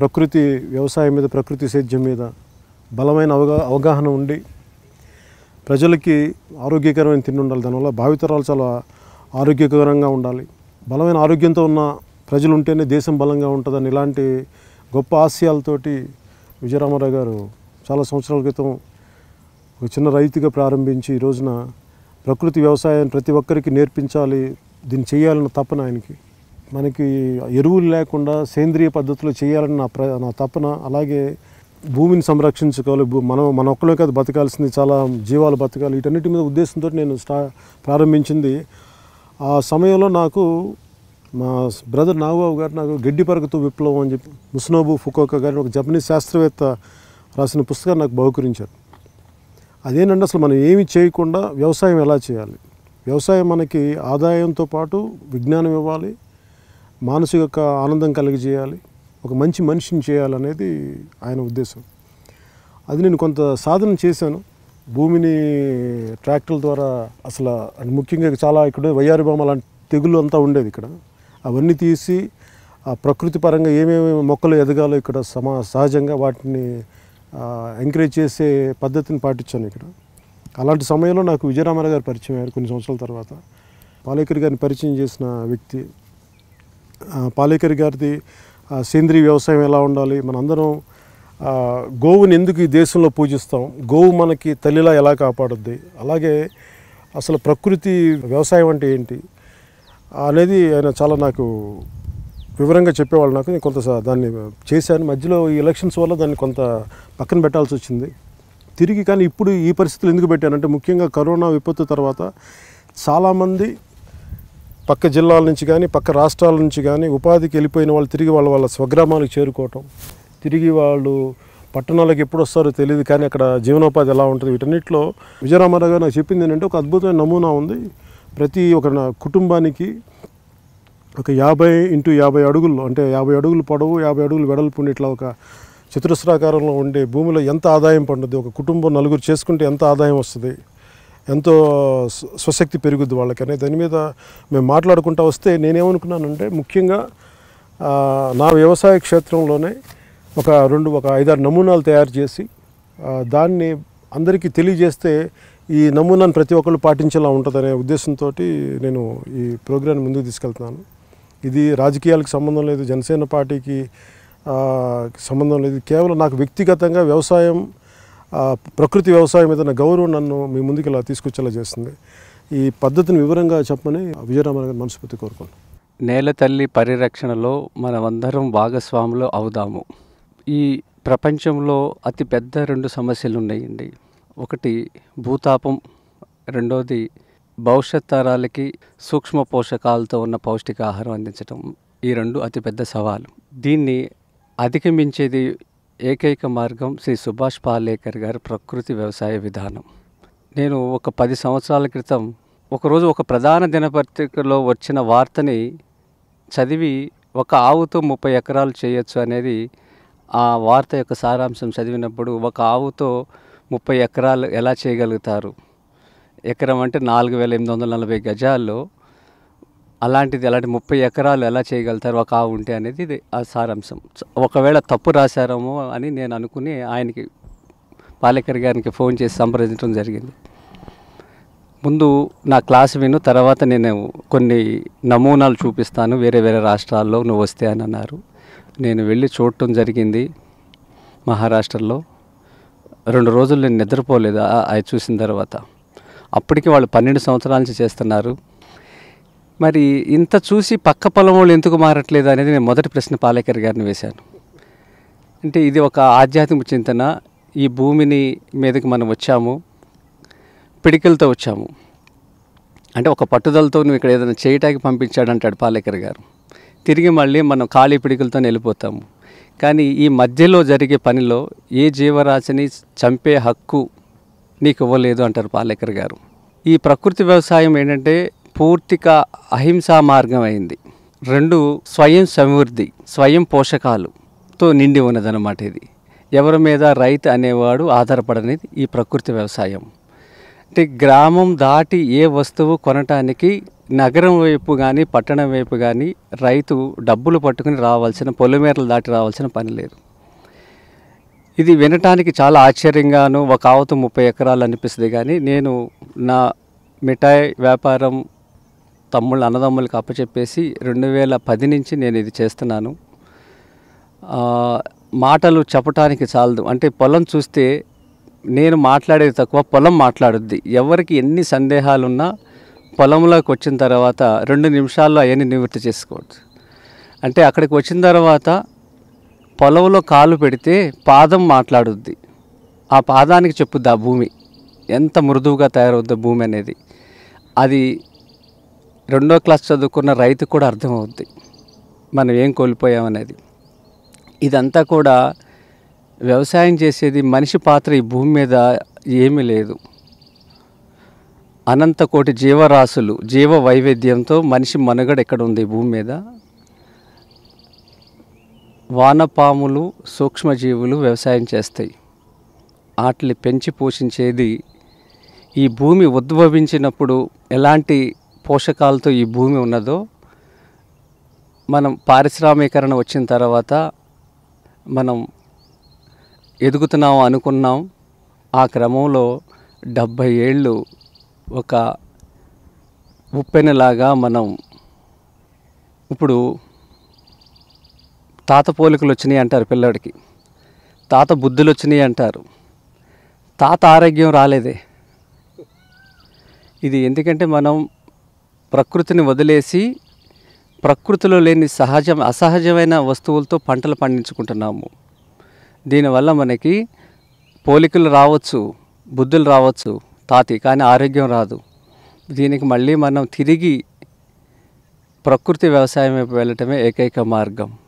ప్రకృతి వ్యవసాయం మీద ప్రకృతి సేద్యం మీద బలమైన అవగాహన ఉండి ప్రజలకి ఆరోగ్యకరమైన తిండి ఉండాలి దానివల్ల భావితరాలు చాలా ఆరోగ్యకరంగా ఉండాలి బలమైన ఆరోగ్యంతో ఉన్న ప్రజలు ఉంటేనే దేశం బలంగా ఉంటుందని ఇలాంటి గొప్ప ఆశయాలతోటి విజయరామారావు గారు చాలా సంవత్సరాల క్రితం ఒక చిన్న రైతుగా ప్రారంభించి ఈ రోజున ప్రకృతి వ్యవసాయాన్ని ప్రతి ఒక్కరికి నేర్పించాలి దీన్ని చేయాలన్న తపన ఆయనకి మనకి ఎరువులు లేకుండా సేంద్రియ పద్ధతిలో చేయాలని నా ప్ర నా తపన అలాగే భూమిని సంరక్షించుకోవాలి మనం మన ఒక్కడే అది బతకాల్సింది చాలా జీవాలు బతకాలి వీటన్నిటి మీద ఉద్దేశంతో నేను స్టా ప్రారంభించింది ఆ సమయంలో నాకు మా బ్రదర్ నాగబాబు గారు నాకు గడ్డి పరగతు విప్లవం అని చెప్పి ముస్నోబు ఫుకోక గారు ఒక జపనీస్ శాస్త్రవేత్త రాసిన పుస్తకాన్ని నాకు బహుకరించారు అదేనండి అసలు మనం ఏమి చేయకుండా వ్యవసాయం ఎలా చేయాలి వ్యవసాయం మనకి ఆదాయంతో పాటు విజ్ఞానం ఇవ్వాలి మానసిక ఆనందం కలిగజేయాలి ఒక మంచి మనిషిని చేయాలనేది ఆయన ఉద్దేశం అది నేను కొంత సాధన చేశాను భూమిని ట్రాక్టర్ల ద్వారా అసలు ముఖ్యంగా చాలా ఇక్కడ వయ్యారి బొమ్మ లాంటి తెగులు అంతా ఉండేది ఇక్కడ అవన్నీ తీసి ఆ ప్రకృతి పరంగా ఏమేమి మొక్కలు ఎదగాలో ఇక్కడ సమా సహజంగా వాటిని ఎంకరేజ్ చేసే పద్ధతిని పాటించాను ఇక్కడ అలాంటి సమయంలో నాకు విజయరామారావు గారు పరిచయం అయ్యారు కొన్ని సంవత్సరాల తర్వాత పాలేకర్ గారిని పరిచయం చేసిన వ్యక్తి పాలేకర్ గారిది సేంద్రీయ వ్యవసాయం ఎలా ఉండాలి మనందరం గోవుని ఎందుకు ఈ దేశంలో పూజిస్తాం గోవు మనకి తల్లిలా ఎలా కాపాడుద్ది అలాగే అసలు ప్రకృతి వ్యవసాయం అంటే ఏంటి అనేది ఆయన చాలా నాకు వివరంగా చెప్పేవాళ్ళు నాకు నేను కొంత దాన్ని చేశాను మధ్యలో ఈ ఎలక్షన్స్ వల్ల దాన్ని కొంత పక్కన పెట్టాల్సి వచ్చింది తిరిగి కానీ ఇప్పుడు ఈ పరిస్థితులు ఎందుకు పెట్టానంటే ముఖ్యంగా కరోనా విపత్తు తర్వాత చాలామంది పక్క జిల్లాల నుంచి కానీ పక్క రాష్ట్రాల నుంచి కానీ ఉపాధికి వెళ్ళిపోయిన వాళ్ళు తిరిగి వాళ్ళ వాళ్ళ స్వగ్రామాలకు చేరుకోవటం తిరిగి వాళ్ళు పట్టణాలకు ఎప్పుడు వస్తారో తెలియదు కానీ అక్కడ జీవనోపాధి ఎలా ఉంటుంది వీటన్నిటిలో విజయరామారావు గారు నాకు చెప్పింది ఏంటంటే ఒక అద్భుతమైన నమూనా ఉంది ప్రతి ఒక కుటుంబానికి ఒక యాభై ఇంటూ యాభై అడుగులు అంటే యాభై అడుగులు పొడవు యాభై అడుగులు వెడల్పు ఇట్లా ఒక చతురస్రాకారంలో ఉండే భూమిలో ఎంత ఆదాయం పండుద్ది ఒక కుటుంబం నలుగురు చేసుకుంటే ఎంత ఆదాయం వస్తుంది ఎంతో స్వశక్తి పెరుగుద్ది వాళ్ళకనే దాని మీద మేము మాట్లాడుకుంటూ వస్తే నేనేమనుకున్నానంటే ముఖ్యంగా నా వ్యవసాయ క్షేత్రంలోనే ఒక రెండు ఒక ఐదారు నమూనాలు తయారు చేసి దాన్ని అందరికీ తెలియజేస్తే ఈ నమూనాను ప్రతి ఒక్కళ్ళు పాటించేలా ఉంటుందనే ఉద్దేశంతో నేను ఈ ప్రోగ్రాన్ని ముందుకు తీసుకెళ్తున్నాను ఇది రాజకీయాలకు సంబంధం లేదు జనసేన పార్టీకి సంబంధం లేదు కేవలం నాకు వ్యక్తిగతంగా వ్యవసాయం ప్రకృతి వ్యవసాయం మీద ఉన్న గౌరవం నన్ను మీ ముందుకు ఇలా తీసుకొచ్చేలా చేస్తుంది ఈ పద్ధతిని వివరంగా చెప్పమని విజయరామన్ గారు మనస్ఫూర్తి కోరుకున్నాను నేల తల్లి పరిరక్షణలో మనమందరం భాగస్వాములు అవుదాము ఈ ప్రపంచంలో అతి పెద్ద రెండు సమస్యలు ఉన్నాయండి ఒకటి భూతాపం రెండోది భవిష్యత్ తరాలకి సూక్ష్మ పోషకాలతో ఉన్న పౌష్టికాహారం అందించడం ఈ రెండు అతిపెద్ద సవాలు దీన్ని అధిగమించేది ఏకైక మార్గం శ్రీ సుభాష్ పాలేకర్ గారి ప్రకృతి వ్యవసాయ విధానం నేను ఒక పది సంవత్సరాల క్రితం ఒకరోజు ఒక ప్రధాన దినపత్రికలో వచ్చిన వార్తని చదివి ఒక ఆవుతో ముప్పై ఎకరాలు చేయొచ్చు అనేది ఆ వార్త యొక్క సారాంశం చదివినప్పుడు ఒక ఆవుతో ముప్పై ఎకరాలు ఎలా చేయగలుగుతారు ఎకరం అంటే నాలుగు వేల ఎనిమిది వందల నలభై గజాల్లో అలాంటిది అలాంటి ముప్పై ఎకరాలు ఎలా చేయగలుగుతారు ఒక ఆవు ఉంటే అనేది ఇది ఆ సారాంశం ఒకవేళ తప్పు రాశారేమో అని నేను అనుకుని ఆయనకి పాలేకర్ గారికి ఫోన్ చేసి సంప్రదించడం జరిగింది ముందు నా క్లాస్ విను తర్వాత నేను కొన్ని నమూనాలు చూపిస్తాను వేరే వేరే రాష్ట్రాల్లో నువ్వు వస్తే అని అన్నారు నేను వెళ్ళి చూడటం జరిగింది మహారాష్ట్రలో రెండు రోజులు నేను నిద్రపోలేదు అది చూసిన తర్వాత అప్పటికి వాళ్ళు పన్నెండు సంవత్సరాల నుంచి చేస్తున్నారు మరి ఇంత చూసి పక్క పొలం వాళ్ళు ఎందుకు మారట్లేదు అనేది నేను మొదటి ప్రశ్న పాలేకర్ గారిని వేశాను అంటే ఇది ఒక ఆధ్యాత్మిక చింతన ఈ భూమిని మీదకి మనం వచ్చాము పిడికలతో వచ్చాము అంటే ఒక పట్టుదలతో నువ్వు ఇక్కడ ఏదైనా చేయటానికి పంపించాడంటాడు పాలేకర్ గారు తిరిగి మళ్ళీ మనం ఖాళీ పిడికలతో వెళ్ళిపోతాము కానీ ఈ మధ్యలో జరిగే పనిలో ఏ జీవరాశిని చంపే హక్కు నీకు ఇవ్వలేదు అంటారు పాలేకర్ గారు ఈ ప్రకృతి వ్యవసాయం ఏంటంటే పూర్తిగా అహింసా మార్గం అయింది రెండు స్వయం సమృద్ధి స్వయం పోషకాలుతో నిండి ఉన్నదనమాట ఇది ఎవరి మీద రైతు అనేవాడు ఆధారపడనేది ఈ ప్రకృతి వ్యవసాయం అంటే గ్రామం దాటి ఏ వస్తువు కొనటానికి నగరం వైపు కానీ పట్టణం వైపు కానీ రైతు డబ్బులు పట్టుకుని రావాల్సిన పొలిమేరలు దాటి రావాల్సిన పని లేదు ఇది వినటానికి చాలా ఆశ్చర్యంగాను ఒక ఆవత ముప్పై ఎకరాలు అనిపిస్తుంది కానీ నేను నా మిఠాయి వ్యాపారం తమ్ముళ్ళు అన్నదమ్ములకు అప్పచెప్పేసి రెండు వేల పది నుంచి నేను ఇది చేస్తున్నాను మాటలు చెప్పటానికి చాలదు అంటే పొలం చూస్తే నేను మాట్లాడేది తక్కువ పొలం మాట్లాడుద్ది ఎవరికి ఎన్ని సందేహాలున్నా పొలంలోకి వచ్చిన తర్వాత రెండు నిమిషాల్లో అవన్నీ నివృత్తి చేసుకోవచ్చు అంటే అక్కడికి వచ్చిన తర్వాత పొలంలో కాలు పెడితే పాదం మాట్లాడుద్ది ఆ పాదానికి చెప్పుద్ది ఆ భూమి ఎంత మృదువుగా తయారవుద్ది భూమి అనేది అది రెండో క్లాస్ చదువుకున్న రైతు కూడా అర్థమవుద్ది మనం ఏం కోల్పోయామనేది ఇదంతా కూడా వ్యవసాయం చేసేది మనిషి పాత్ర ఈ భూమి మీద ఏమీ లేదు అనంత కోటి జీవరాశులు జీవ వైవిధ్యంతో మనిషి మనుగడ ఎక్కడ ఉంది భూమి మీద వానపాములు సూక్ష్మజీవులు వ్యవసాయం చేస్తాయి వాటిని పెంచి పోషించేది ఈ భూమి ఉద్భవించినప్పుడు ఎలాంటి పోషకాలతో ఈ భూమి ఉన్నదో మనం పారిశ్రామీకరణ వచ్చిన తర్వాత మనం ఎదుగుతున్నాం అనుకున్నాం ఆ క్రమంలో డెబ్భై ఏళ్ళు ఒక ఉప్పెనలాగా మనం ఇప్పుడు తాత పోలికలు వచ్చినాయి అంటారు పిల్లడికి తాత బుద్ధులు వచ్చినాయి అంటారు తాత ఆరోగ్యం రాలేదే ఇది ఎందుకంటే మనం ప్రకృతిని వదిలేసి ప్రకృతిలో లేని సహజ అసహజమైన వస్తువులతో పంటలు పండించుకుంటున్నాము దీనివల్ల మనకి పోలికలు రావచ్చు బుద్ధులు రావచ్చు తాతి కానీ ఆరోగ్యం రాదు దీనికి మళ్ళీ మనం తిరిగి ప్రకృతి వ్యవసాయం వైపు వెళ్ళటమే ఏకైక మార్గం